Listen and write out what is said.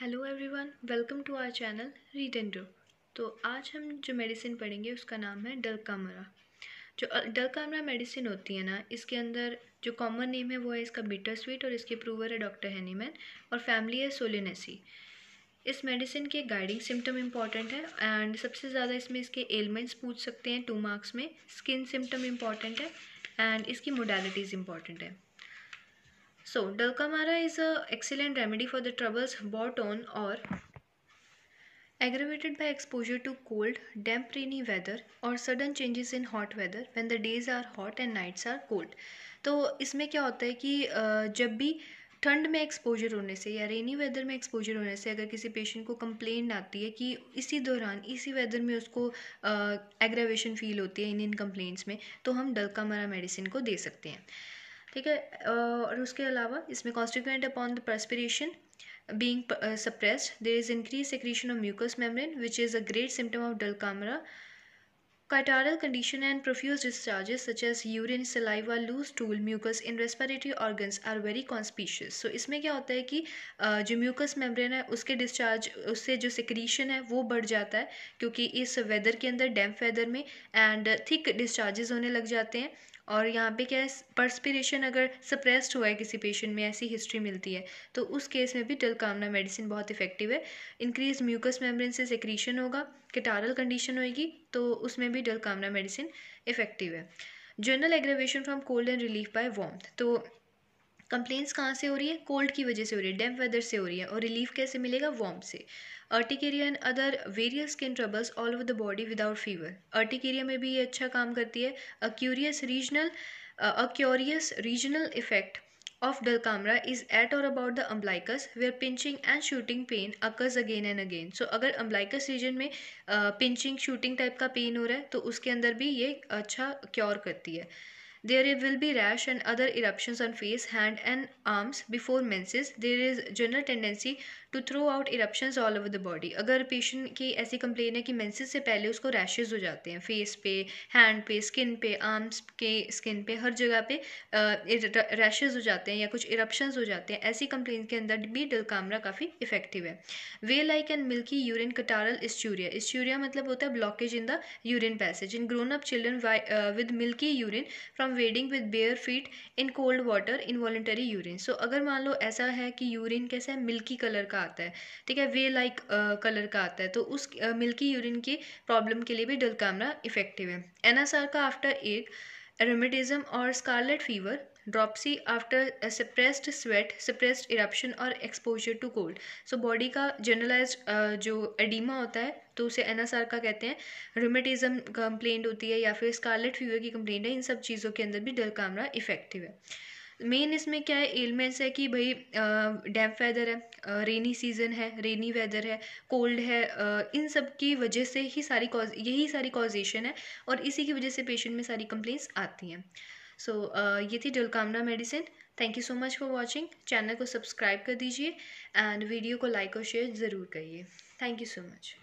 Hello everyone welcome to our channel read and do तो आज हम जो मेडिसिन पढ़ेंगे उसका नाम है डलकामरा जो डलकामरा मेडिसिन होती है ना इसके अंदर जो कॉमन नेम है वो है इसका बीटर स्वीट और इसके प्रूवर है डॉक्टर हैनीमैन और फैमिली है सोलिनेसी इस मेडिसिन के गाइडिंग सिम्टम इम्पॉर्टेंट है एंड सबसे ज़्यादा इसमें इसके एलिमेंट्स पूछ सकते हैं टू मार्क्स में स्किन सिम्टम इम्पॉर्टेंट है एंड इसकी मोडालिटीज़ इम्पॉर्टेंट है so Dulcamara is a excellent remedy for the troubles brought on और aggravated by exposure to cold damp rainy weather और sudden changes in hot weather when the days are hot and nights are cold तो इसमें क्या होता है कि जब भी ठंड में एक्सपोजर होने से या रेनी वेदर में एक्सपोजर होने से अगर किसी पेशेंट को कंप्लेंट आती है कि इसी दौरान इसी वेदर में उसको एग्रेवेशन फील होती है इन इन कंप्लेंट्स में तो हम डलकामारा मेडिसिन को दे सकते हैं ठीक है और उसके अलावा इसमें consequent upon the perspiration being suppressed there is increase secretion of mucus membrane which is a great symptom of Dulcamara catarrhal condition and profuse discharges such as urine saliva loose stool mucus in respiratory organs are very conspicuous so इसमें क्या होता है कि जो mucus membrane है उसके discharge उससे जो सिक्रीशन है वो बढ़ जाता है क्योंकि इस वेदर के अंदर डैम्प वेदर में एंड थिक डिस्चार्जेस होने लग जाते हैं और यहाँ पे क्या है परस्पिरेशन अगर सप्रेस्ड हुआ है किसी पेशेंट में ऐसी हिस्ट्री मिलती है तो उस केस में भी टलकामना मेडिसिन बहुत इफेक्टिव है इंक्रीज म्यूकस मेम्ब्रेन से सेक्रीशन होगा कटारल कंडीशन होएगी तो उसमें भी डलकामना मेडिसिन इफेक्टिव है general aggravation from cold and relief by warmth तो कंप्लेंट्स कहाँ से हो रही है कोल्ड की वजह से हो रही है डैम्प वेदर से हो रही है और रिलीफ कैसे मिलेगा वॉम से urticaria and other various skin troubles all over the body without fever urticaria में भी ये अच्छा काम करती है a curious regional a curious regional effect of of is at or about the umbilicus they are pinching and shooting pain occurs again and again so अगर umbilicus region में pinching shooting type का पेन हो रहा है तो उसके अंदर भी ये अच्छा क्योर करती है There will be rash and other eruption on face hand and arms before menses. There is general tendency to throw out eruption all over the body अगर पेशेंट की ऐसी कंप्लेन है कि मेंसेस से पहले उसको रैशेज हो जाते हैं फेस पे हैंड पे स्किन पे आर्म्स के स्किन पे हर जगह पे रैशेज हो जाते हैं या कुछ इरप्शन हो जाते हैं ऐसी कंप्लेन के अंदर भी डलकामरा काफ़ी इफेक्टिव है we like an milky urine catarrhal ischuria ischuria मतलब होता है blockage in the urine passage in grown up children with milky urine from from wading with bare feet in cold water involuntary urine so अगर मान लो ऐसा है कि urine कैसा है मिल्की कलर का आता है ठीक है वे लाइक कलर का आता है तो उस मिल्की यूरिन की प्रॉब्लम के लिए भी डलकामरा इफेक्टिव है एनएसआर का आफ्टर एट एरोमेटिज्म और scarlet fever dropsy after suppressed sweat suppressed eruption और exposure to cold so body का जनरलाइज uh, जो एडिमा होता है तो उसे एन एस आर का कहते हैं रोमेटिज्म कंप्लेंट होती है या फिर स्कारलेट फीवर की कंप्लेंट है इन सब चीज़ों के अंदर भी कामरा इफेक्टिव है मेन इसमें क्या है एलमेंट्स है कि भाई डैम्प वेदर है रेनी सीज़न है रेनी वेदर है कोल्ड है इन सब की वजह से ही सारी कॉज यही सारी कॉजेशन है और इसी की वजह से पेशेंट में सारी कंप्लेंट्स आती हैं सो so, ये थी dulcamara medicine thank you so much for watching channel को सब्सक्राइब कर दीजिए एंड वीडियो को लाइक और शेयर ज़रूर करिए थैंक यू सो मच